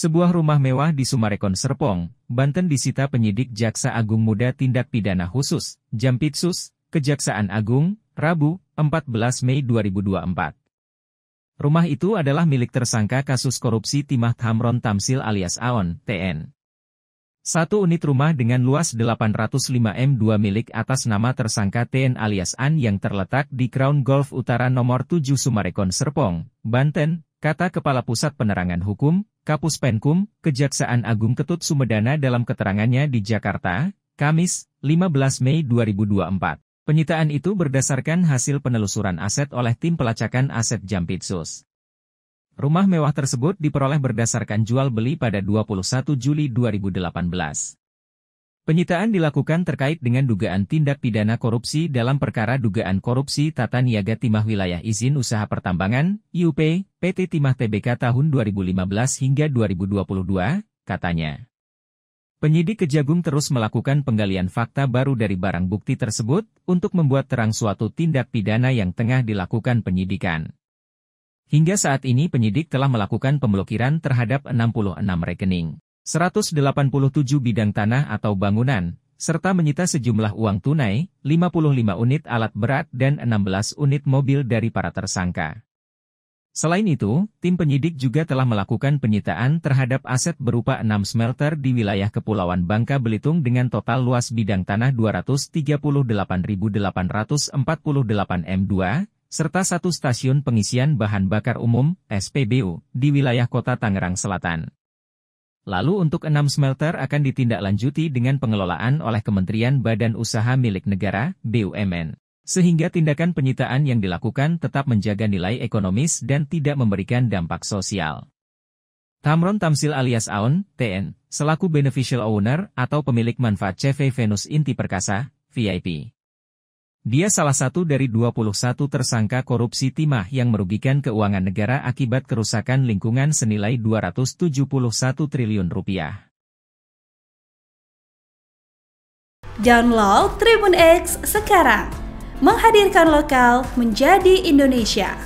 Sebuah rumah mewah di Sumarekon Serpong, Banten disita penyidik Jaksa Agung Muda Tindak Pidana Khusus, Jampitsus, Kejaksaan Agung, Rabu, 14 Mei 2024. Rumah itu adalah milik tersangka kasus korupsi Timah Tamron Tamsil alias Aon, TN. Satu unit rumah dengan luas 805 M2 milik atas nama tersangka TN alias An yang terletak di Crown Golf Utara nomor 7 Sumarekon Serpong, Banten, kata Kepala Pusat Penerangan Hukum, Kapus Penkum, Kejaksaan Agung Ketut Sumedana dalam keterangannya di Jakarta, Kamis, 15 Mei 2024. Penyitaan itu berdasarkan hasil penelusuran aset oleh tim pelacakan aset Jampitsus. Rumah mewah tersebut diperoleh berdasarkan jual beli pada 21 Juli 2018. Penyitaan dilakukan terkait dengan dugaan tindak pidana korupsi dalam perkara dugaan korupsi Tata Niaga Timah Wilayah Izin Usaha Pertambangan, IUP, PT Timah TBK tahun 2015 hingga 2022, katanya. Penyidik Kejagung terus melakukan penggalian fakta baru dari barang bukti tersebut untuk membuat terang suatu tindak pidana yang tengah dilakukan penyidikan. Hingga saat ini penyidik telah melakukan pemblokiran terhadap 66 rekening. 187 bidang tanah atau bangunan, serta menyita sejumlah uang tunai, 55 unit alat berat dan 16 unit mobil dari para tersangka. Selain itu, tim penyidik juga telah melakukan penyitaan terhadap aset berupa 6 smelter di wilayah Kepulauan Bangka Belitung dengan total luas bidang tanah 238.848 M2, serta satu stasiun pengisian bahan bakar umum, SPBU, di wilayah kota Tangerang Selatan. Lalu untuk enam smelter akan ditindaklanjuti dengan pengelolaan oleh Kementerian Badan Usaha Milik Negara, BUMN. Sehingga tindakan penyitaan yang dilakukan tetap menjaga nilai ekonomis dan tidak memberikan dampak sosial. Tamron Tamsil alias Aon, TN, selaku Beneficial Owner atau pemilik manfaat CV Venus Inti Perkasa, VIP. Dia salah satu dari 21 tersangka korupsi timah yang merugikan keuangan negara akibat kerusakan lingkungan senilai 271 triliun rupiah. Download Tribun X sekarang. Menghadirkan lokal menjadi Indonesia.